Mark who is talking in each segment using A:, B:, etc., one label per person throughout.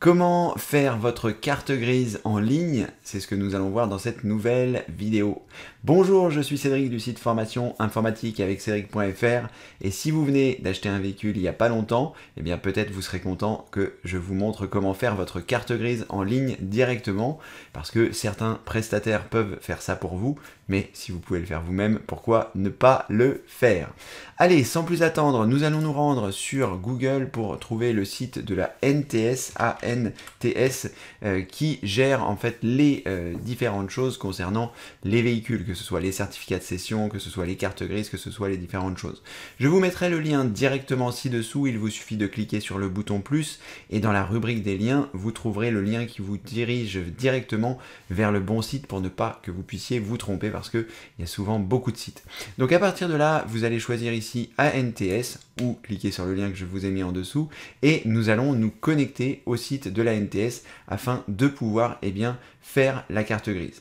A: Comment faire votre carte grise en ligne C'est ce que nous allons voir dans cette nouvelle vidéo. Bonjour, je suis Cédric du site formation informatique avec cédric.fr et si vous venez d'acheter un véhicule il n'y a pas longtemps, eh bien peut-être vous serez content que je vous montre comment faire votre carte grise en ligne directement parce que certains prestataires peuvent faire ça pour vous, mais si vous pouvez le faire vous-même, pourquoi ne pas le faire Allez, sans plus attendre, nous allons nous rendre sur Google pour trouver le site de la NTS, ANTS, euh, qui gère en fait les euh, différentes choses concernant les véhicules, que ce soit les certificats de cession, que ce soit les cartes grises, que ce soit les différentes choses. Je vous mettrai le lien directement ci-dessous, il vous suffit de cliquer sur le bouton plus et dans la rubrique des liens, vous trouverez le lien qui vous dirige directement vers le bon site pour ne pas que vous puissiez vous tromper parce qu'il y a souvent beaucoup de sites. Donc à partir de là, vous allez choisir ici ANTS ou cliquer sur le lien que je vous ai mis en dessous et nous allons nous connecter au site de la l'ANTS afin de pouvoir et eh bien, faire la carte grise.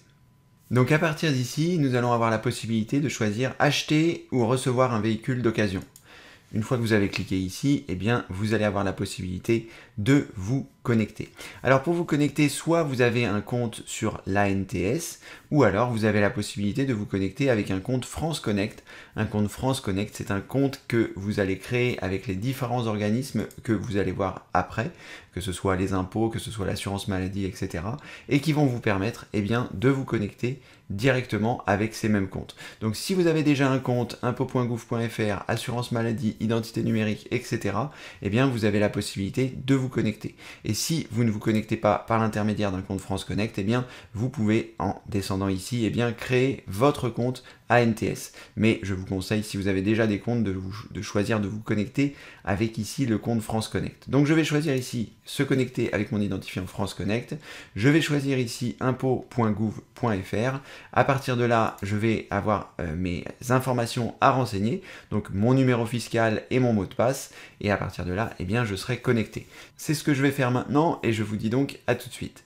A: Donc à partir d'ici, nous allons avoir la possibilité de choisir acheter ou recevoir un véhicule d'occasion. Une fois que vous avez cliqué ici, et eh bien, vous allez avoir la possibilité de vous connecter. Alors pour vous connecter, soit vous avez un compte sur l'ANTS, ou alors vous avez la possibilité de vous connecter avec un compte France Connect. Un compte France Connect, c'est un compte que vous allez créer avec les différents organismes que vous allez voir après, que ce soit les impôts, que ce soit l'assurance maladie, etc. Et qui vont vous permettre eh bien, de vous connecter directement avec ces mêmes comptes. Donc si vous avez déjà un compte impots.gouv.fr, assurance maladie, identité numérique, etc., eh bien vous avez la possibilité de vous connecter. Et si vous ne vous connectez pas par l'intermédiaire d'un compte France Connect, eh bien, vous pouvez, en descendant ici, eh bien, créer votre compte ANTS. Mais je vous conseille, si vous avez déjà des comptes, de, choisir de vous connecter avec ici le compte France Connect. Donc je vais choisir ici se connecter avec mon identifiant France Connect. Je vais choisir ici impôts.gouv.fr ». À partir de là, je vais avoir euh, mes informations à renseigner, donc mon numéro fiscal et mon mot de passe. Et à partir de là, eh bien, je serai connecté. C'est ce que je vais faire maintenant et je vous dis donc à tout de suite.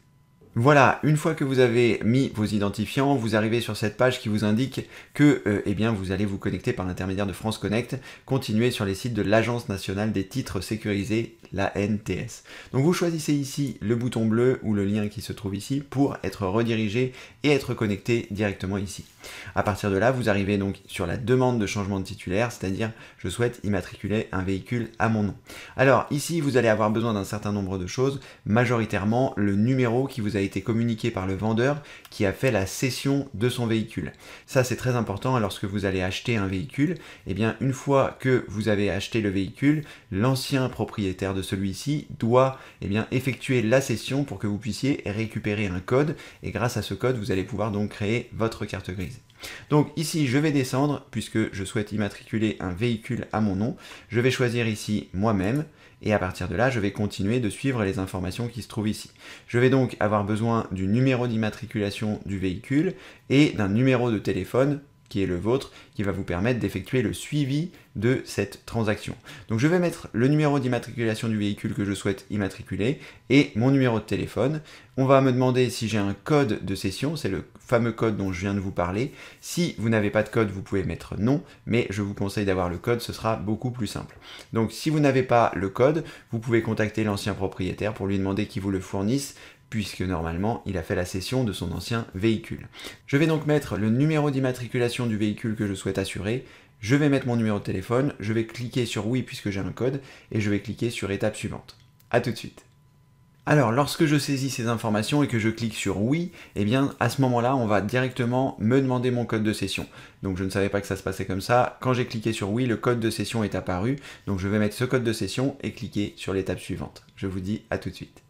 A: Voilà, une fois que vous avez mis vos identifiants, vous arrivez sur cette page qui vous indique que euh, eh bien, vous allez vous connecter par l'intermédiaire de France Connect, continuer sur les sites de l'Agence nationale des titres sécurisés, la NTS. Donc vous choisissez ici le bouton bleu ou le lien qui se trouve ici pour être redirigé et être connecté directement ici. À partir de là, vous arrivez donc sur la demande de changement de titulaire, c'est-à-dire je souhaite immatriculer un véhicule à mon nom. Alors ici, vous allez avoir besoin d'un certain nombre de choses, majoritairement le numéro qui vous a été communiqué par le vendeur qui a fait la cession de son véhicule. Ça c'est très important hein, lorsque vous allez acheter un véhicule. Et eh bien une fois que vous avez acheté le véhicule, l'ancien propriétaire de celui-ci doit eh bien, effectuer la cession pour que vous puissiez récupérer un code et grâce à ce code vous allez pouvoir donc créer votre carte grise. Donc ici, je vais descendre puisque je souhaite immatriculer un véhicule à mon nom. Je vais choisir ici moi-même et à partir de là, je vais continuer de suivre les informations qui se trouvent ici. Je vais donc avoir besoin du numéro d'immatriculation du véhicule et d'un numéro de téléphone qui est le vôtre, qui va vous permettre d'effectuer le suivi de cette transaction. Donc je vais mettre le numéro d'immatriculation du véhicule que je souhaite immatriculer et mon numéro de téléphone. On va me demander si j'ai un code de session, c'est le fameux code dont je viens de vous parler. Si vous n'avez pas de code, vous pouvez mettre non, mais je vous conseille d'avoir le code, ce sera beaucoup plus simple. Donc si vous n'avez pas le code, vous pouvez contacter l'ancien propriétaire pour lui demander qu'il vous le fournisse puisque normalement il a fait la cession de son ancien véhicule. Je vais donc mettre le numéro d'immatriculation du véhicule que je souhaite assurer, je vais mettre mon numéro de téléphone, je vais cliquer sur oui puisque j'ai un code, et je vais cliquer sur étape suivante. A tout de suite. Alors, lorsque je saisis ces informations et que je clique sur oui, eh bien, à ce moment-là, on va directement me demander mon code de session. Donc, je ne savais pas que ça se passait comme ça. Quand j'ai cliqué sur oui, le code de session est apparu. Donc, je vais mettre ce code de session et cliquer sur l'étape suivante. Je vous dis à tout de suite.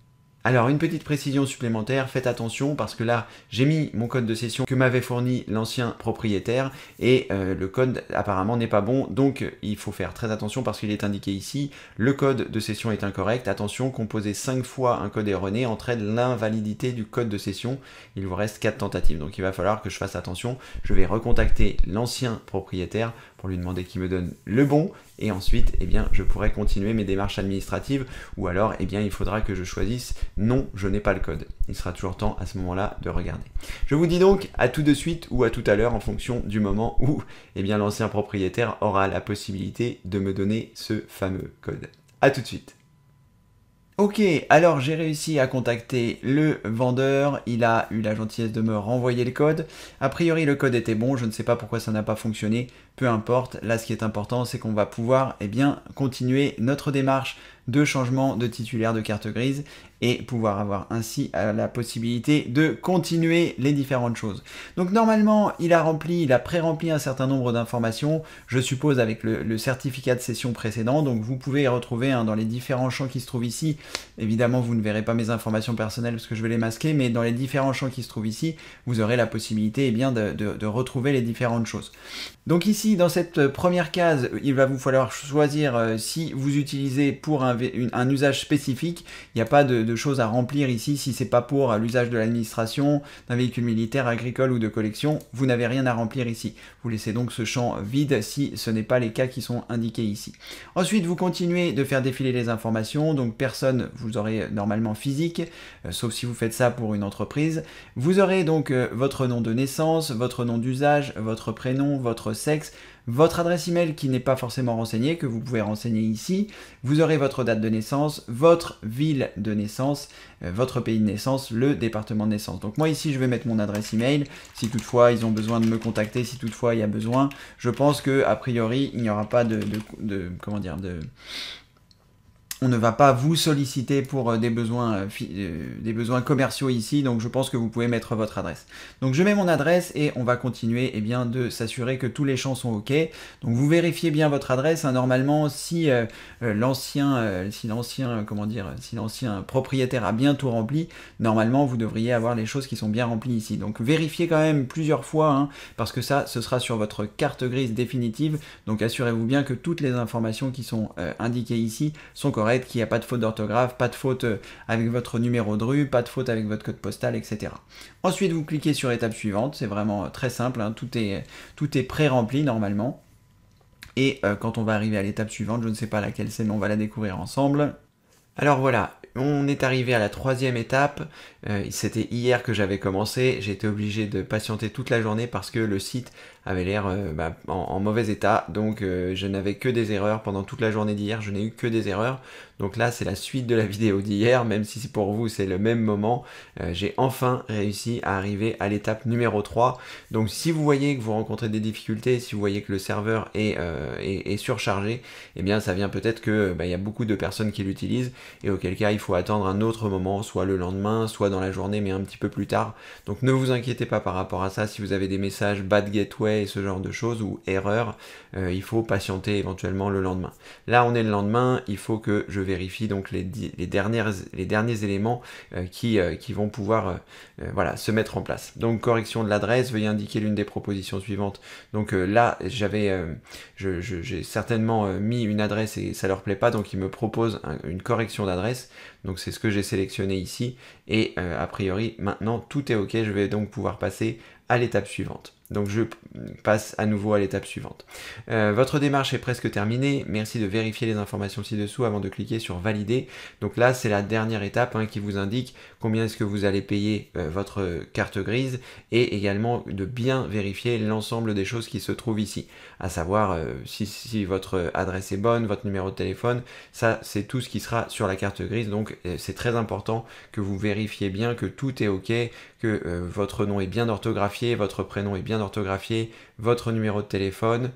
A: Alors une petite précision supplémentaire, faites attention parce que là j'ai mis mon code de session que m'avait fourni l'ancien propriétaire et euh, le code apparemment n'est pas bon donc il faut faire très attention parce qu'il est indiqué ici le code de session est incorrect, attention composer 5 fois un code erroné entraîne l'invalidité du code de session, il vous reste 4 tentatives donc il va falloir que je fasse attention, je vais recontacter l'ancien propriétaire pour lui demander qu'il me donne le bon et ensuite eh bien, je pourrai continuer mes démarches administratives ou alors eh bien, il faudra que je choisisse non, je n'ai pas le code. Il sera toujours temps à ce moment-là de regarder. Je vous dis donc à tout de suite ou à tout à l'heure en fonction du moment où eh bien, l'ancien propriétaire aura la possibilité de me donner ce fameux code. A tout de suite. Ok, alors j'ai réussi à contacter le vendeur, il a eu la gentillesse de me renvoyer le code. A priori le code était bon, je ne sais pas pourquoi ça n'a pas fonctionné, peu importe, là ce qui est important c'est qu'on va pouvoir eh bien, continuer notre démarche de changement de titulaire de carte grise et pouvoir avoir ainsi euh, la possibilité de continuer les différentes choses. Donc normalement, il a rempli, il a pré-rempli un certain nombre d'informations, je suppose avec le, certificat de session précédent, donc vous pouvez y retrouver hein, dans les différents champs qui se trouvent ici, évidemment vous ne verrez pas mes informations personnelles parce que je vais les masquer, mais dans les différents champs qui se trouvent ici, vous aurez la possibilité eh bien, de, retrouver les différentes choses. Donc ici, dans cette première case, il va vous falloir choisir euh, si vous utilisez pour un un, usage spécifique. Il n'y a pas de, choses à remplir ici si ce c'est pas pour l'usage de l'administration, d'un véhicule militaire, agricole ou de collection. Vous n'avez rien à remplir ici. Vous laissez donc ce champ vide si ce n'est pas les cas qui sont indiqués ici. Ensuite, vous continuez de faire défiler les informations. Donc personne, vous aurez normalement physique, euh, sauf si vous faites ça pour une entreprise. Vous aurez donc euh, votre nom de naissance, votre nom d'usage, votre prénom, votre sexe, votre adresse email qui n'est pas forcément renseignée, que vous pouvez renseigner ici. Vous aurez votre date de naissance, votre ville de naissance, euh, votre pays de naissance, le département de naissance. Donc moi ici, je vais mettre mon adresse email. Si toutefois ils ont besoin de me contacter, si toutefois il y a besoin, je pense que a priori il n'y aura pas de, de comment dire de on ne va pas vous solliciter pour euh, des besoins, euh, euh, des besoins commerciaux ici, donc je pense que vous pouvez mettre votre adresse. Donc je mets mon adresse et on va continuer eh bien, de s'assurer que tous les champs sont OK. Donc vous vérifiez bien votre adresse. Hein. normalement, si l'ancien, si l'ancien, comment dire, si l'ancien propriétaire a bien tout rempli, normalement vous devriez avoir les choses qui sont bien remplies ici. Donc vérifiez quand même plusieurs fois, hein, parce que ça, ce sera sur votre carte grise définitive. Donc assurez-vous bien que toutes les informations qui sont indiquées ici sont correctes qu'il n'y a pas de faute d'orthographe, pas de faute euh, avec votre numéro de rue, pas de faute avec votre code postal, etc. Ensuite, vous cliquez sur étape suivante, c'est vraiment euh, très simple, hein. tout est, tout est pré-rempli normalement. Et euh, quand on va arriver à l'étape suivante, je ne sais pas laquelle c'est, on va la découvrir ensemble. Alors voilà, on est arrivé à la troisième étape. Euh, c'était hier que j'avais commencé. J'étais obligé de patienter toute la journée parce que le site avait l'air euh, bah, en, mauvais état. Donc euh, je n'avais que des erreurs pendant toute la journée d'hier. Je n'ai eu que des erreurs. Donc là, c'est la suite de la vidéo d'hier, même si pour vous c'est le même moment. Euh, j'ai enfin réussi à arriver à l'étape numéro 3. Donc si vous voyez que vous rencontrez des difficultés, si vous voyez que le serveur est, euh, surchargé, eh bien ça vient peut-être que euh, bah, il y a beaucoup de personnes qui l'utilisent et auquel cas il faut attendre un autre moment, soit le lendemain, soit dans la journée, mais un petit peu plus tard. Donc ne vous inquiétez pas par rapport à ça si vous avez des messages bad gateway et ce genre de choses ou erreur, il faut patienter éventuellement le lendemain. Là on est le lendemain, il faut que je vérifie donc les, dernières, les derniers éléments euh, qui, euh, qui, vont pouvoir euh, voilà, se mettre en place. Donc correction de l'adresse, veuillez indiquer l'une des propositions suivantes. Donc là, j'avais, j'ai certainement mis une adresse et ça leur plaît pas, donc ils me proposent une correction d'adresse. Donc c'est ce que j'ai sélectionné ici et a priori maintenant tout est ok, je vais donc pouvoir passer à l'étape suivante. Donc je passe à nouveau à l'étape suivante. Euh, votre démarche est presque terminée. Merci de vérifier les informations ci-dessous avant de cliquer sur valider. Donc là, c'est la dernière étape hein, qui vous indique combien est-ce que vous allez payer euh, votre carte grise et également de bien vérifier l'ensemble des choses qui se trouvent ici, à savoir euh, si, si, votre adresse est bonne, votre numéro de téléphone. Ça, c'est tout ce qui sera sur la carte grise. Donc c'est très important que vous vérifiez bien que tout est OK, que votre nom est bien orthographié, votre prénom est bien d'orthographier votre numéro de téléphone,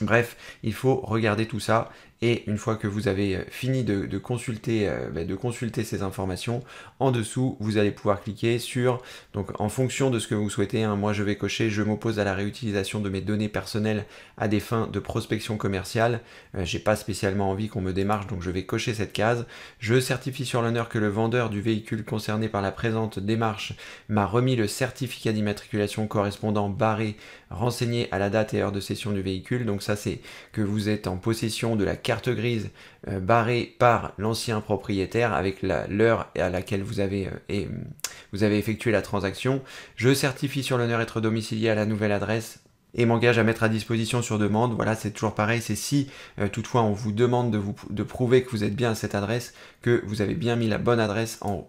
A: Bref, il faut regarder tout ça et une fois que vous avez euh, fini de, consulter, euh, bah, de, consulter, ces informations, en dessous, vous allez pouvoir cliquer sur, donc en fonction de ce que vous souhaitez, hein, moi je vais cocher, je m'oppose à la réutilisation de mes données personnelles à des fins de prospection commerciale. Je euh, J'ai pas spécialement envie qu'on me démarche, donc je vais cocher cette case. Je certifie sur l'honneur que le vendeur du véhicule concerné par la présente démarche m'a remis le certificat d'immatriculation correspondant barré renseigné à la date et heure de cession du véhicule. Donc ça c'est que vous êtes en possession de la carte grise euh, barrée par l'ancien propriétaire avec l'heure à laquelle vous avez, euh, mm, vous avez effectué la transaction. Je certifie sur l'honneur être domicilié à la nouvelle adresse et m'engage à mettre à disposition sur demande. Voilà, c'est toujours pareil, c'est si euh, toutefois on vous demande de, vous, de prouver que vous êtes bien à cette adresse, que vous avez bien mis la bonne adresse en haut.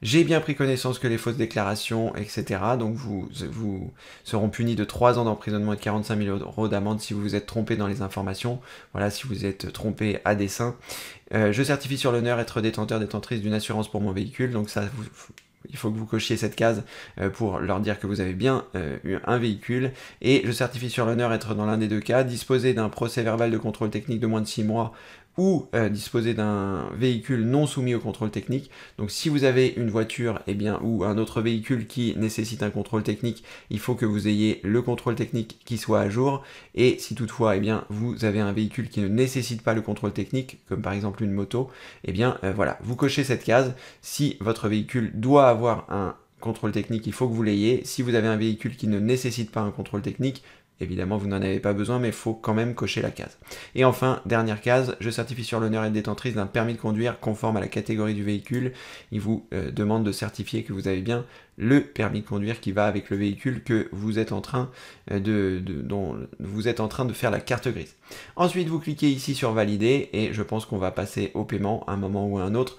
A: J'ai bien pris connaissance que les fausses déclarations, etc. Donc vous, vous seront punis de 3 ans d'emprisonnement et de 45 000 euros d'amende si vous vous êtes trompé dans les informations. Voilà, si vous êtes trompé à dessein. Euh, je certifie sur l'honneur être détenteur, détentrice d'une assurance pour mon véhicule. Donc ça, il faut que vous cochiez cette case euh, pour leur dire que vous avez bien euh, eu un véhicule. Et je certifie sur l'honneur être dans l'un des deux cas, disposer d'un procès verbal de contrôle technique de moins de 6 mois ou euh, disposer d'un véhicule non soumis au contrôle technique. Donc si vous avez une voiture et eh bien, ou un autre véhicule qui nécessite un contrôle technique, il faut que vous ayez le contrôle technique qui soit à jour. Et si toutefois et eh bien, vous avez un véhicule qui ne nécessite pas le contrôle technique, comme par exemple une moto, et eh bien euh, voilà, vous cochez cette case. Si votre véhicule doit avoir un contrôle technique, il faut que vous l'ayez. Si vous avez un véhicule qui ne nécessite pas un contrôle technique, Évidemment, vous n'en avez pas besoin, mais il faut quand même cocher la case. Et enfin, dernière case, je certifie sur l'honneur et détentrice d'un permis de conduire conforme à la catégorie du véhicule. Il vous euh, demande de certifier que vous avez bien le permis de conduire qui va avec le véhicule que vous êtes en train euh, de, dont vous êtes en train de faire la carte grise. Ensuite, vous cliquez ici sur valider et je pense qu'on va passer au paiement à un moment ou à un autre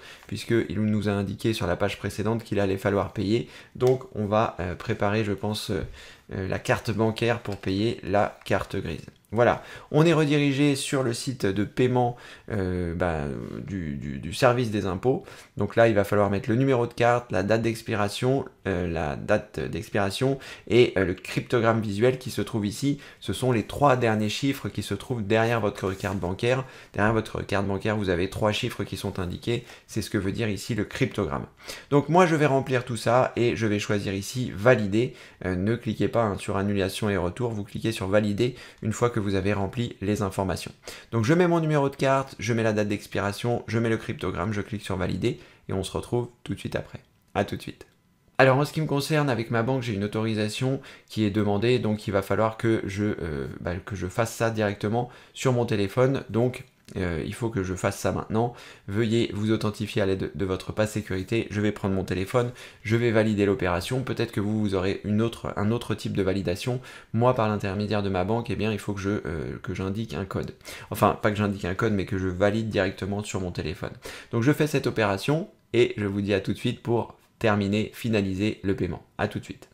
A: il nous a indiqué sur la page précédente qu'il allait falloir payer. Donc, on va euh, préparer, je pense, euh, la carte bancaire pour payer la carte grise. Voilà, on est redirigé sur le site de paiement euh, bah, du, service des impôts. Donc là, il va falloir mettre le numéro de carte, la date d'expiration, euh, la date d'expiration et euh, le cryptogramme visuel qui se trouve ici. Ce sont les trois derniers chiffres qui se trouvent derrière votre carte bancaire. Derrière votre carte bancaire, vous avez trois chiffres qui sont indiqués. C'est ce que veut dire ici le cryptogramme. Donc moi, je vais remplir tout ça et je vais choisir ici valider. ne cliquez pas hein, sur annulation et retour. Vous cliquez sur valider une fois que vous avez rempli les informations. Donc je mets mon numéro de carte, je mets la date d'expiration, je mets le cryptogramme, je clique sur valider et on se retrouve tout de suite après. A tout de suite. Alors en ce qui me concerne, avec ma banque, j'ai une autorisation qui est demandée, donc il va falloir que je, euh, bah, que je fasse ça directement sur mon téléphone. Donc euh, il faut que je fasse ça maintenant. Veuillez vous authentifier à l'aide de votre passe sécurité. Je vais prendre mon téléphone, je vais valider l'opération. Peut-être que vous, vous aurez une autre, un autre type de validation. Moi, par l'intermédiaire de ma banque, eh bien, il faut que je euh, que j'indique un code. Enfin, pas que j'indique un code, mais que je valide directement sur mon téléphone. Donc, je fais cette opération et je vous dis à tout de suite pour terminer, finaliser le paiement. À tout de suite.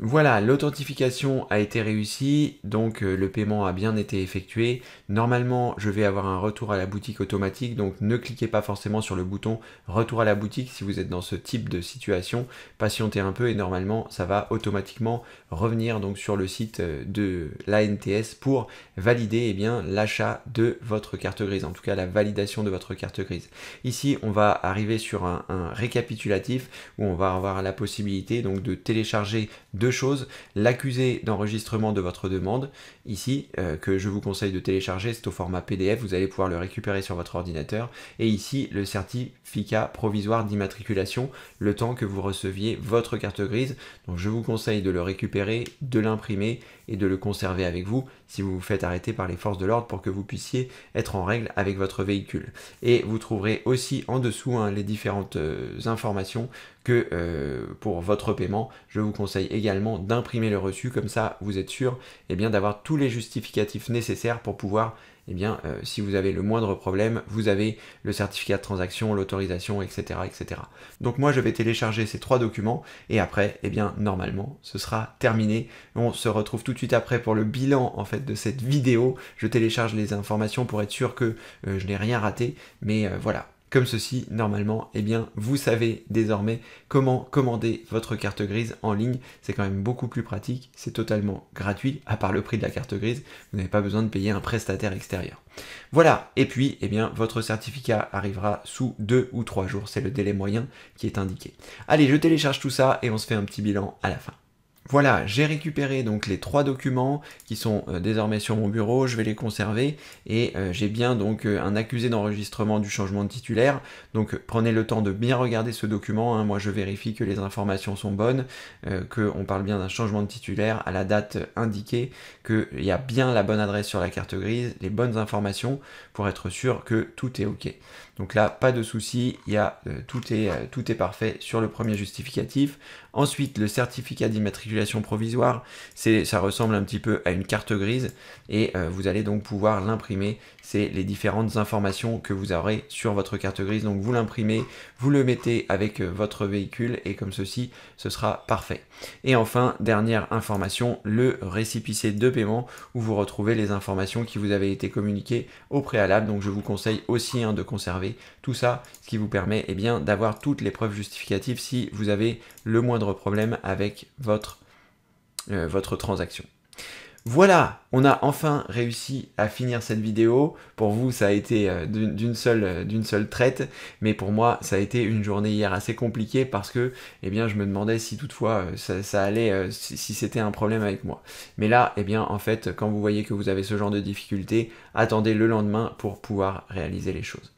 A: Voilà, l'authentification a été réussie, donc euh, le paiement a bien été effectué. Normalement, je vais avoir un retour à la boutique automatique, donc ne cliquez pas forcément sur le bouton retour à la boutique si vous êtes dans ce type de situation. Patientez un peu et normalement, ça va automatiquement revenir donc sur le site euh, de l'ANTS pour valider eh bien l'achat de votre carte grise, en tout cas la validation de votre carte grise. Ici, on va arriver sur un, un récapitulatif où on va avoir la possibilité donc de télécharger de deux choses. L'accusé d'enregistrement de votre demande, ici, euh, que je vous conseille de télécharger, c'est au format PDF, vous allez pouvoir le récupérer sur votre ordinateur. Et ici, le certificat provisoire d'immatriculation, le temps que vous receviez votre carte grise. Donc je vous conseille de le récupérer, de l'imprimer et de le conserver avec vous si vous vous faites arrêter par les forces de l'ordre pour que vous puissiez être en règle avec votre véhicule. Et vous trouverez aussi en dessous hein, les différentes euh, informations que euh, pour votre paiement. Je vous conseille également d'imprimer le reçu, comme ça vous êtes sûr et eh bien, d'avoir tous les justificatifs nécessaires pour pouvoir, eh bien, euh, si vous avez le moindre problème, vous avez le certificat de transaction, l'autorisation, etc., etc. Donc moi je vais télécharger ces trois documents et après, eh bien, normalement, ce sera terminé. On se retrouve tout de suite après pour le bilan en fait de cette vidéo. Je télécharge les informations pour être sûr que euh, je n'ai rien raté. Mais voilà, comme ceci, normalement, eh bien, vous savez désormais comment commander votre carte grise en ligne. C'est quand même beaucoup plus pratique, c'est totalement gratuit, à part le prix de la carte grise, vous n'avez pas besoin de payer un prestataire extérieur. Voilà, et puis, eh bien, votre certificat arrivera sous deux ou trois jours, c'est le délai moyen qui est indiqué. Allez, je télécharge tout ça et on se fait un petit bilan à la fin. Voilà, j'ai récupéré donc les trois documents qui sont euh, désormais sur mon bureau, je vais les conserver et euh, j'ai bien donc euh, un accusé d'enregistrement du changement de titulaire. Donc prenez le temps de bien regarder ce document, hein. moi je vérifie que les informations sont bonnes, qu'on parle bien d'un changement de titulaire à la date indiquée, qu'il y a bien la bonne adresse sur la carte grise, les bonnes informations pour être sûr que tout est OK. Donc là, pas de souci, il y a, euh, tout, est, euh, tout est parfait sur le premier justificatif. Ensuite, le certificat d'immatriculation provisoire, ça ressemble un petit peu à une carte grise et euh, vous allez donc pouvoir l'imprimer c'est les différentes informations que vous aurez sur votre carte grise. Donc vous l'imprimez, vous le mettez avec euh, votre véhicule et comme ceci, ce sera parfait. Et enfin, dernière information, le récépissé de paiement où vous retrouvez les informations qui vous avaient été communiquées au préalable. Donc je vous conseille aussi hein, de conserver tout ça, ce qui vous permet eh bien d'avoir toutes les preuves justificatives si vous avez le moindre problème avec votre, euh, votre transaction. Voilà, on a enfin réussi à finir cette vidéo. Pour vous, ça a été euh, d'une seule, euh, seule, traite, mais pour moi, ça a été une journée hier assez compliquée parce que, eh bien, je me demandais si toutefois euh, ça, allait, si, c'était un problème avec moi. Mais là, eh bien, en fait, quand vous voyez que vous avez ce genre de difficultés, attendez le lendemain pour pouvoir réaliser les choses.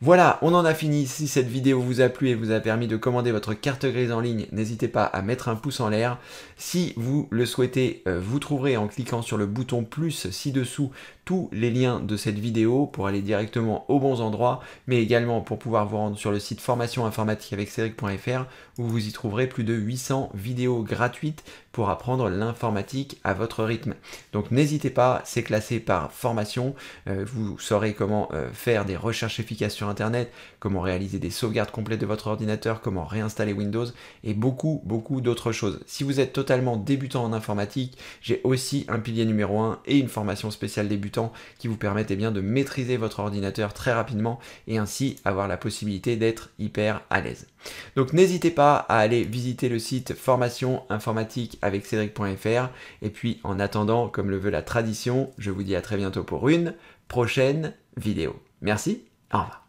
A: Voilà, on en a fini. Si cette vidéo vous a plu et vous a permis de commander votre carte grise en ligne, n'hésitez pas à mettre un pouce en l'air. Si vous le souhaitez, euh, vous trouverez en cliquant sur le bouton plus ci-dessous tous les liens de cette vidéo pour aller directement aux bons endroits, mais également pour pouvoir vous rendre sur le site formation informatique avec Cédric.fr où vous y trouverez plus de 800 vidéos gratuites pour apprendre l'informatique à votre rythme. Donc n'hésitez pas, c'est classé par formation. Euh, vous saurez comment euh, faire des recherches efficaces sur Internet, comment réaliser des sauvegardes complètes de votre ordinateur, comment réinstaller Windows et beaucoup, beaucoup d'autres choses. Si vous êtes totalement débutant en informatique. J'ai aussi un pilier numéro 1 et une formation spéciale débutant qui vous permettent et eh bien, de maîtriser votre ordinateur très rapidement et ainsi avoir la possibilité d'être hyper à l'aise. Donc n'hésitez pas à aller visiter le site formation informatique avec cédric.fr et puis en attendant, comme le veut la tradition, je vous dis à très bientôt pour une prochaine vidéo. Merci, au revoir.